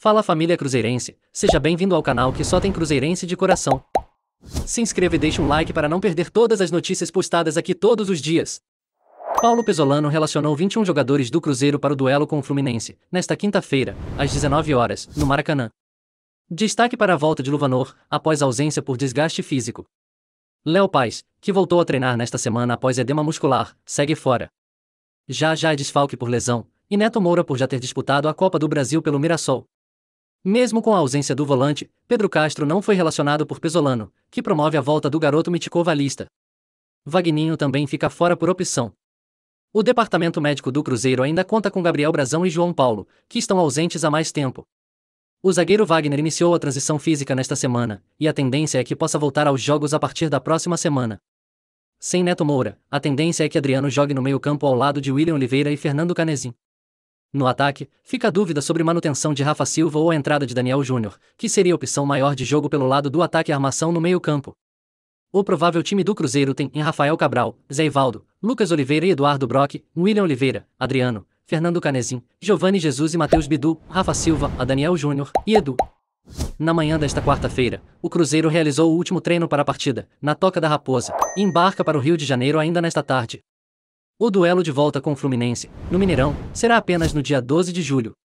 Fala família cruzeirense, seja bem-vindo ao canal que só tem cruzeirense de coração. Se inscreva e deixe um like para não perder todas as notícias postadas aqui todos os dias. Paulo Pesolano relacionou 21 jogadores do Cruzeiro para o duelo com o Fluminense, nesta quinta-feira, às 19 horas, no Maracanã. Destaque para a volta de Luvanor, após ausência por desgaste físico. Léo Paes, que voltou a treinar nesta semana após edema muscular, segue fora. Já já é desfalque por lesão, e Neto Moura por já ter disputado a Copa do Brasil pelo Mirassol. Mesmo com a ausência do volante, Pedro Castro não foi relacionado por Pesolano, que promove a volta do garoto Miticovalista. à Vagninho também fica fora por opção. O departamento médico do Cruzeiro ainda conta com Gabriel Brazão e João Paulo, que estão ausentes há mais tempo. O zagueiro Wagner iniciou a transição física nesta semana, e a tendência é que possa voltar aos jogos a partir da próxima semana. Sem Neto Moura, a tendência é que Adriano jogue no meio-campo ao lado de William Oliveira e Fernando Canezin. No ataque, fica a dúvida sobre manutenção de Rafa Silva ou a entrada de Daniel Júnior, que seria a opção maior de jogo pelo lado do ataque e armação no meio-campo. O provável time do Cruzeiro tem em Rafael Cabral, Zé Ivaldo, Lucas Oliveira e Eduardo Brock, William Oliveira, Adriano, Fernando Canezin, Giovanni Jesus e Matheus Bidu, Rafa Silva, a Daniel Júnior e Edu. Na manhã desta quarta-feira, o Cruzeiro realizou o último treino para a partida, na Toca da Raposa, e embarca para o Rio de Janeiro ainda nesta tarde. O duelo de volta com o Fluminense, no Mineirão, será apenas no dia 12 de julho,